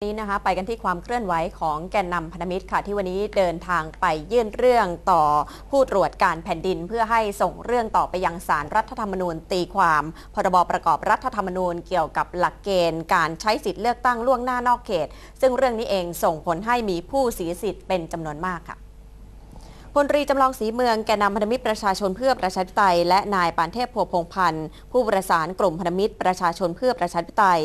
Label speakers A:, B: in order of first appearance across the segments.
A: นี้นะคะไปกันที่ความเคลื่อนไหวของแกนนำพันธมิตรค่ะที่วันนี้เดินทางไปยื่นเรื่องต่อผู้ตรวจการแผ่นดินเพื่อให้ส่งเรื่องต่อไปยังสารรัฐธรรมนูญตีความ พรบประกอบรัฐธรรมนูญเกี่ยวกับหลักเกณฑ์การใช้สิทธิ์เลือกตั้งล่วงหน้านอกเขต ซึ่งเรื่องนี้เองส่งผลให้มีผู้เสียสิทธิ์เป็นจำนวนมากค่ะพลตรีจำลองสีเมืองแกนนำพันธมิตรประชาชนเพื่อประชาธิปไตย และนายปานเทพพัวพงพันธ์ผู้ประสานกลุ่มพันธมิตรประชาชนเพื่อประชาธิปไตย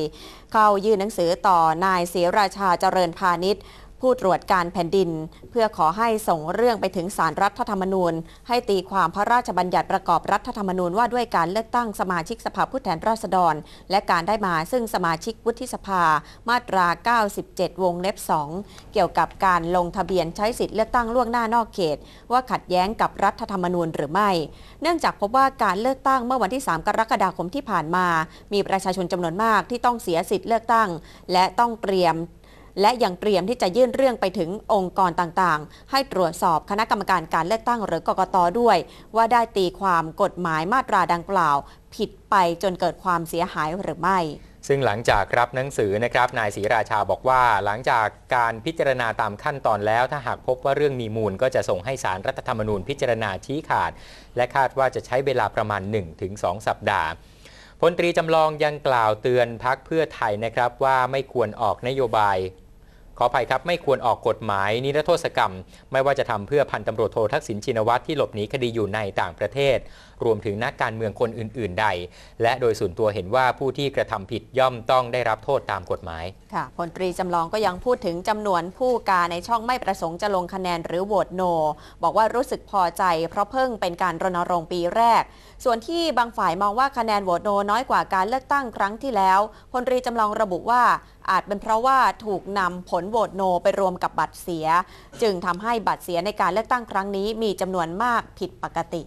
A: เข้ายื่นหนังสือต่อนายเสียราชาเจริญพาณิชย์ผู้ตรวจการแผ่นดิน เพื่อขอให้ส่งเรื่องไปถึงสารรัฐธรรมนูญ ให้ตีความพระราชบัญญัติประกอบรัฐธรรมนูญว่าด้วยการเลือกตั้งสมาชิกสภาผู้แทนราษฎร และการได้มาซึ่งสมาชิกวุฒิสภามาตรา 97 วงเล็บ 2 เกี่ยวกับการลงทะเบียนใช้สิทธิเลือกตั้งล่วงหน้านอกเขต ว่าขัดแย้งกับรัฐธรรมนูญหรือไม่ เนื่องจากพบว่าการเลือกตั้งเมื่อวันที่ 3 กรกฎาคมที่ผ่านมา มีประชาชนจำนวนมากที่ต้องเสียสิทธิเลือกตั้งและต้องเตรียมและยังเตรียมที่จะยื่นเรื่องไปถึงองค์กรต่างๆ ให้ตรวจสอบคณะกรรมการการเลือกตั้งหรือกกตด้วย ว่าได้ตีความกฎหมายมาตราดังกล่าว ผิดไปจนเกิดความเสียหายหรือไม่
B: ซึ่งหลังจากรับหนังสือนะครับนายศรีราชาบอกว่าหลังจากการพิจารณาตามขั้นตอนแล้ว ถ้าหากพบว่าเรื่องมีมูล ก็จะส่งให้สารรัฐธรรมนูญพิจารณาชี้ขาด และคาดว่าจะใช้เวลาประมาณ 1-2 สัปดาห์ พลตรีจำลองยังกล่าวเตือนพักเพื่อไทยนะครับว่าไม่ควรออกนโยบายขออภัยครับไม่ควรออกกฎหมายนิรโทษกรรม ไม่ว่าจะทำเพื่อพันตำรวจโททักษิณชินวัตรที่หลบหนีคดีอยู่ในต่างประเทศรวมถึงนักการเมืองคนอื่นๆ ใด และโดยส่วนตัวเห็นว่าผู้ที่กระทำผิดย่อมต้องได้รับโทษตามกฎหมาย
A: ค่ะพลตรีจำลองก็ยังพูดถึงจำนวนผู้กาในช่องไม่ประสงค์จะลงคะแนนหรือโหวตโน บอกว่ารู้สึกพอใจเพราะเพิ่งเป็นการรณรงค์ปีแรก ส่วนที่บางฝ่ายมองว่าคะแนนโหวตโนน้อยกว่าการเลือกตั้งครั้งที่แล้วพลตรีจำลองระบุว่าอาจเป็นเพราะว่าถูกนำผลโหวตโนไปรวมกับบัตรเสีย จึงทำให้บัตรเสียในการเลือกตั้งครั้งนี้ มีจำนวนมากผิดปกติ